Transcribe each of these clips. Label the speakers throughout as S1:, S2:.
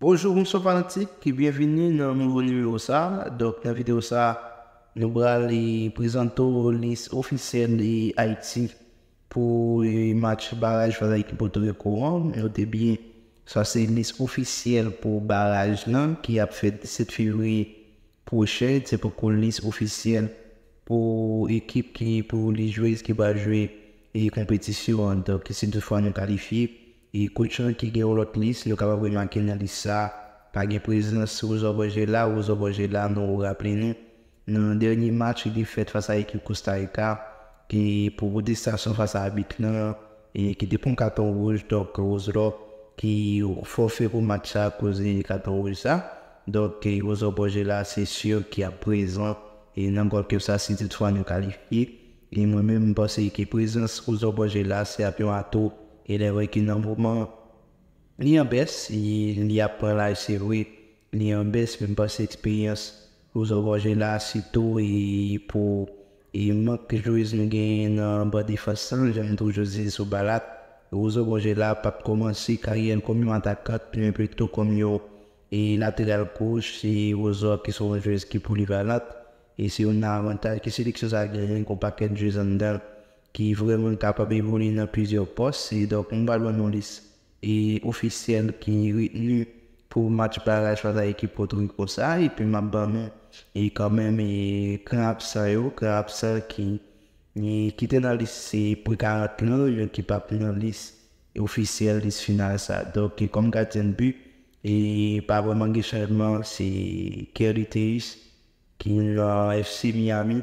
S1: Bonjour, monsieur Fanatique, et bienvenue dans un nouveau numéro ça. Donc, dans la vidéo ça, nous allons présenter la liste officielle de Haïti pour le match barrage avec l'équipe de Rico. Notez bien, ça c'est une liste officielle pour barrage là, qui a fait 7 février prochain. C'est pour une liste officielle pour l'équipe qui, pour les joueurs qui va jouer et compétition. Donc, c'est deux fois nous qualifier et coachant qui gagne l'autre liste, le capable de manquer dans ça, pas de présence aux objets là, aux objets là, nous vous rappelons, dans le dernier match, il fait face à l'équipe Costa Rica, qui pour vous dire ça, face à l'habitant, et qui dépend du carton rouge, donc Rosro, qui forfait pour le match à cause du carton rouge ça, donc aux objets là, c'est sûr qu'il y a présent, et dans quelque cas ça, c'est toutefois nous qualifier, et moi-même, je pense que présence aux objets là, c'est un peu un atout, il est vrai qu'il y a un moment, il baisse, il y a pas là, c'est vrai, ni y un baisse, même pas cette expérience, vous avez là, si tôt, et pour, et moi, que je vous ai gagné dans un bas j'aime toujours dire sur balade, vous avez là, pas commencer carrière comme une attaquante, mais plutôt comme yo, et latéral gauche, et vous autres qui sont joueurs qui polyvalentes, et c'est un avantage, qui c'est les chose à gagner, qu'on de joueurs en dedans qui est vraiment capable d'évoluer dans plusieurs postes. Et donc, on va dans liste et officielle qui est retenue pour match barrage avec l'équipe l'équipe Porto Rico ça. Et puis, ma bonne, et quand même, et Krapsa, Krapsa qui, qui était dans la liste pour 40 ans, qui pas dans la liste officielle, liste finale ça. Donc, comme gardien de but, et pas vraiment changement, c'est Kerry qui est FC Miami.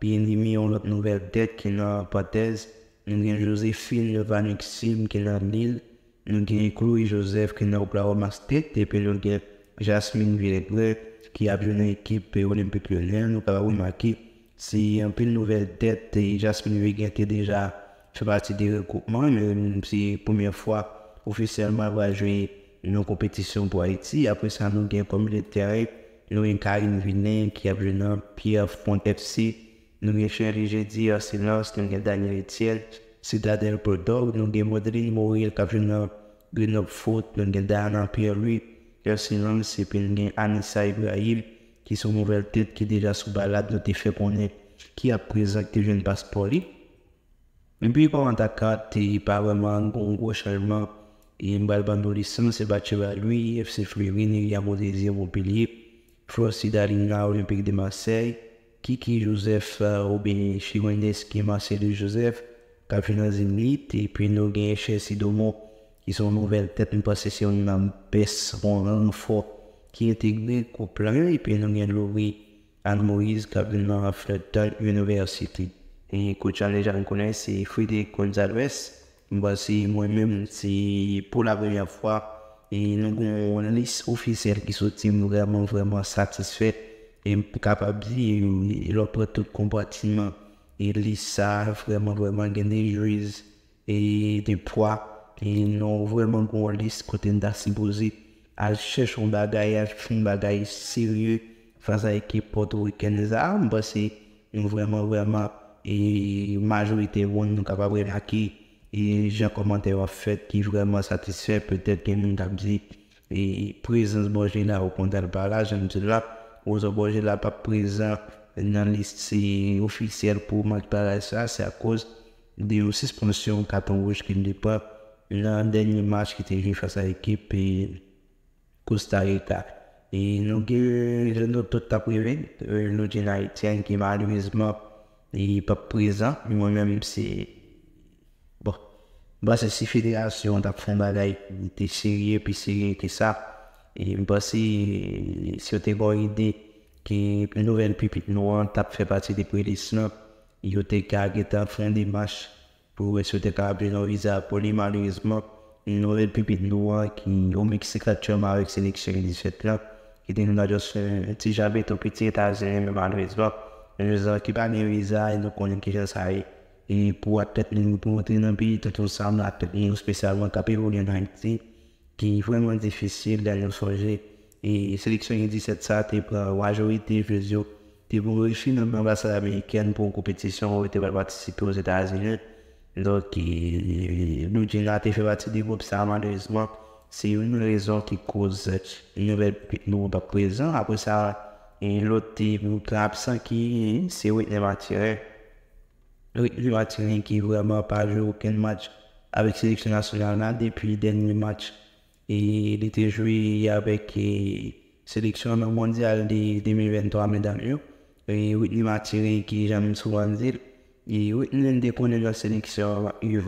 S1: Bien-aimé, on a une nouvelle tête qui est pas thèse. Nous avons Joséphine levan qui est en Lille, Nous avons Chloé Joseph qui est pas Oklahoma Et puis nous avons Jasmine Villegre qui a joué dans l'équipe olympique lyonnaise. Nous avons remarqué c'est un peu une nouvelle tête. Et Jasmine Villegre était déjà fait partie des recoupements, Mais euh, c'est la première fois officiellement va jouer une compétition pour Haïti. Après ça, nous avons comme le terrain. Nous avons Karine Vinet qui a joué dans Pierre Font Nou gen chen Rijedi, Yosilovs, ah, loun gen Daniel Etiel, Sidade El Podog, loun gen Modrin, Mouriel, Kajunov, Grenoufout, loun gen Diana Pierre-Louis, Yosilovs, se pen gen Anissa Ibrahim, ki sou mouvel tet ki deja sou balad notife konen ki ap prezaktive joun paspori. Mwen pi kwa vantakad, ti pa wèman goun gwo chanjman, yon Balbant Bourisson se bache vwa lwi, FC Friouine, Yago Dezir, Boubili, Flos Sidalinga, Olimpik de Marseille, Kiki Joseph ou euh, bien Chiwendes qui m'a Joseph, qui fait dans une lit, et puis nous avons chez Sidomo, qui sont nouvelles têtes, une possession, une baisse, un fort qui est intégré au plan, et puis nous avons Louis Anne-Moïse qui fait dans la Florida University. Et écoute, les gens connaissent, c'est Frédéric Gonzalez. Voici moi-même, c'est pour la première fois, et nous avons une liste officielle qui sont vraiment, vraiment satisfaite et capable de leur prendre tout compartiment. Et ils savent vraiment, vraiment des et des poids. ils ont vraiment une liste côté d'Assibosi. Elles cherchent un bagage, elles font un bagage sérieux face à l'équipe portoricaine. Parce bah, c'est vraiment, vraiment, et majorité vont nous capables de hacker. Et j'ai un commentaire en fait qui est vraiment satisfait. Peut-être que nous avons dit, et présence, bon, j'ai là au compte de ne j'aime là. Je ne là pas présent dans liste officielle pour par ça c'est à cause des de la carton rouge qui n'est pas l'un dernier match qui était joué face à l'équipe Costa Rica. Et nous avons tout à euh, nous avons Haïtien qui malheureusement n'est pas présent, moi-même c'est bon. Bah, c'est si fédération balai était sérieux, puis sérieux que ça. E mi si, si yo te kon ide ki nouvel pipit nou an tap fe pati de prelis nan, yo te ka getan fren de mach pou se yo te ka une visa viza pou li malouzman, de pipit nou an ki yo 17 la, ki nou jos ti piti nou ki pa viza e nou konen ki sa e. E pou nou pou nan tout sa nou spesyalman kapi ou li qui est vraiment difficile d'aller changer. Et Sélection 17 ça, tu la majorité, je dis, tu pour finalement passer l'ambassade pour une compétition où tu vas participer aux États-Unis. Donc, nous, tu fait partie du groupe, ça, malheureusement, c'est une raison qui cause une nouvelle nous pas présent. Après ça, l'autre team qui est absent, qui, c'est Whitney Martirin. Whitney Martirin qui vraiment pas joué aucun match avec sélection nationale depuis le dernier match. Et il était joué avec la sélection mondiale de 2023, mesdames et messieurs. Et Whitney tiré qui j'aime souvent dire, et Whitney déconne la sélection u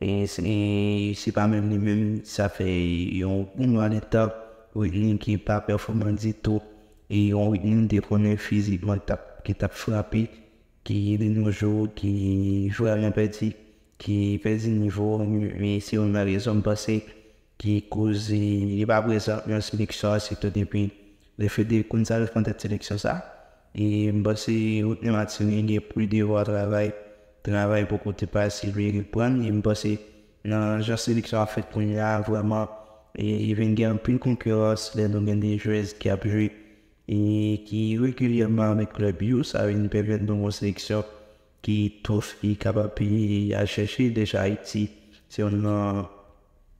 S1: Et c'est pas même lui-même, ça fait un bon étape. Whitney qui pas performant du tout. Et Whitney déconne physiquement, qui t'a frappé, qui est de nos jours, qui joue à un petit, qui pèse le niveau. Mais si on a raison de passer, qui cause il pas présent une sélection c'est tout depuis le fait de qu'on ça cette sélection ça et bah c'est autre matin il y a plus de travail travail pour côté si lui reprendre et pense que non la sélection a fait pour a vraiment et il vient gagner plus de concurrence les donc des joueurs qui a joué et qui régulièrement avec le bio ça a une période de sélection qui est qui est capable de chercher déjà Haïti c'est un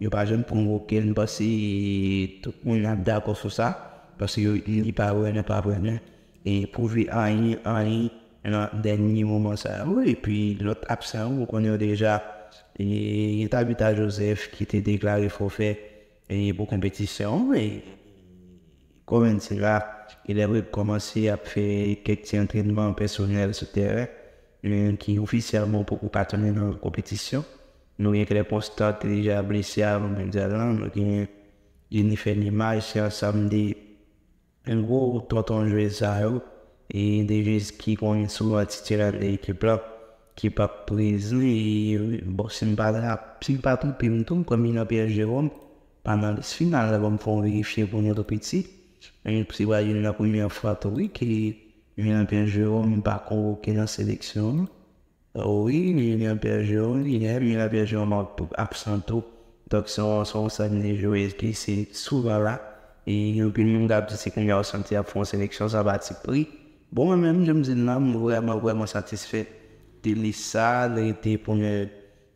S1: Je ne suis pas d'accord sur ça, parce tout le monde suis pas d'accord sur ça, parce que je ne suis pas d'accord sur et je ne suis pas d'accord sur ça, et je ne suis pas d'accord sur ça, et et puis l'autre absent, vous connaissez déjà, il y a habitant Joseph qui était déclaré faux fait pour la compétition, et comme il est là, il a commencé à faire quelques entraînements personnels sur le terrain, qui officiellement pour vous dans la compétition. Nou gen kre postat li jè abrisi avon men zè lan, nou gen jen ni fè ni maj se an samdi. En gwo, to ton jwè sa yo, e de jè ki konye sou a titirat e ekip la, ki pa plizne. E bò bon, se mpa toun pimp toun, kwen mi nan pi an jwèvon, pan nan s final avon fòn li ki fè pon yo to piti. En jè pwè si wajoun la kwen mi an fwa to li, ki mi nan pi an jwèvon, mi pa kon wò ki nan seleksyon nou. Ah oui, il y a un Lilian Bergeron, Lilian, Lilian Bergeron m'a absent. Donc, son, son samedi joué, c'est souvent là. Et il y a aucun monde qui dit qu'on a ressenti à fond une sélection, ça va être pris. Bon, moi-même, je me dis là, je suis vraiment, vraiment satisfait de ça, de pour me.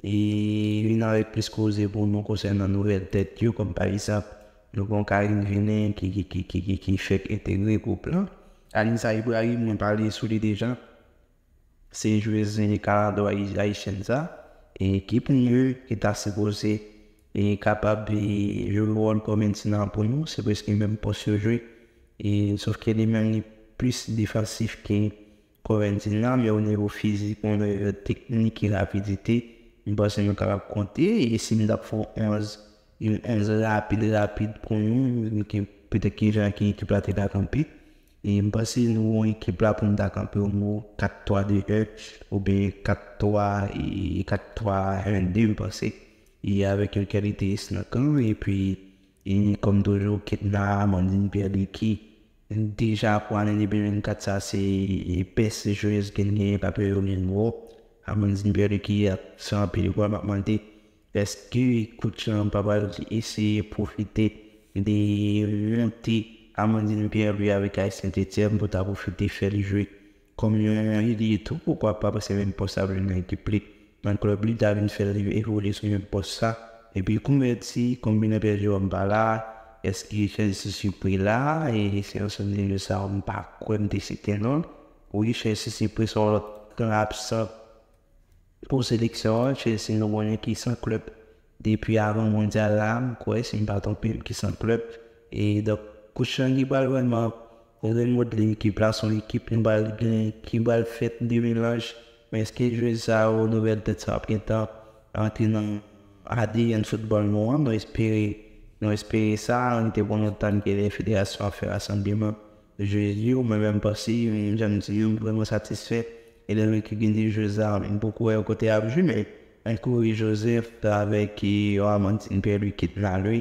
S1: Et il a n'aurait plus causé pour nous concernant la nouvelle tête, comme par exemple, nous avons Karine Venin qui, fait intégrer le groupe là. Alisa Ibrahim, on parlait sous les gens c'est joueurs indicateurs haïtiens ça et qui pour nous qui est supposé et capable de jouer le rôle comme maintenant pour nous c'est parce qu'il même pas sur jouer et sauf qu'il est même plus défensif que Corentina mais au niveau physique au niveau technique et rapidité je pense capable de compter et si nous avons 11 11 rapide rapide pour nous peut-être qu'il y a qui peut être camper et je pense que nous avons une équipe là pour nous camper au mot 4-3-2-1 ou bien 4-3-1-2, je pense. Et avec une qualité snackant. Et puis, et comme toujours, Kitna, Mandine Pierre-Liki, déjà pour l'année 2024, ça c'est la best joueuse gagnée par Pierre-Liki. Amandine Pierre-Liki, c'est un peu de quoi demander est-ce que coach Papa essaie de profiter des Amandine Pierre, lui, avec AS Saint-Etienne, pour profiter, faire le jeu comme il dit tout. Pourquoi pas? Parce que même possible ça, il a dans le club, il a fait évoluer sur même poste ça. Et puis, comme il dit, combiné avec Jérôme est-ce qu'il fait ce surpris là? Et c'est un seul de ça, on pas quoi des certains Oui, fait ce surpris sur l'autre absent pour sélection, c'est le moyen qui sont club. Depuis avant mondial là, quoi, c'est une parton qui sont club. Et donc, Kouchan qui parle vraiment, on a qui place son équipe, une balle qui balle fait de mélange. Mais est-ce qu'il joue ça aux nouvelles têtes ça après temps, entrer dans ADN football noir, on espérer, on espérer ça, on était bon entendre que les fédérations ont fait rassemblement. Je dis, on m'a même passé, je me suis vraiment satisfait. Et le mec qui gagne des jeux ça, beaucoup est côté abjus, mais un coup, Joseph avec oh, Amandine Perlu qui est là, lui.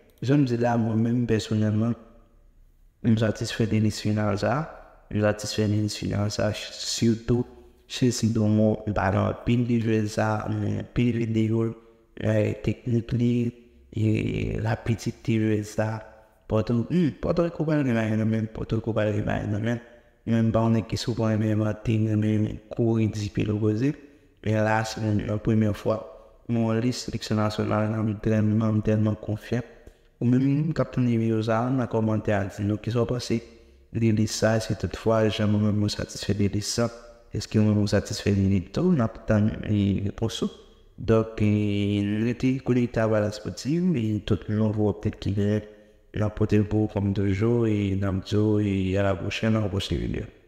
S1: Jounm zi la mwen men mwen beswenelman, mwen mzatis fè denis finanza, mwen mzatis fè denis finanza, sio tout, sio si do mwen, mwen bade mwen pin li vweza, pin li vweza, teknik li, la pitit li vweza, poton, poton re kouban remayen namen, poton kouban remayen namen, mwen mwen bane ki soupan mwen mwen ting, mwen mwen kourin zi pi lopo zi, mwen yon last, mwen yon pweme fwa, mwen list leksionanswen mwen mwen mwen mwen mwen mwen konfyeb, ou même quand on est commenté passé. Les c'est toutefois, me satisfait des Est-ce je me satisfait de tout, pour ça Donc, il était connecté à la sportive et tout le monde peut-être qu'il est pour comme deux jours et dans deux et à la prochaine, on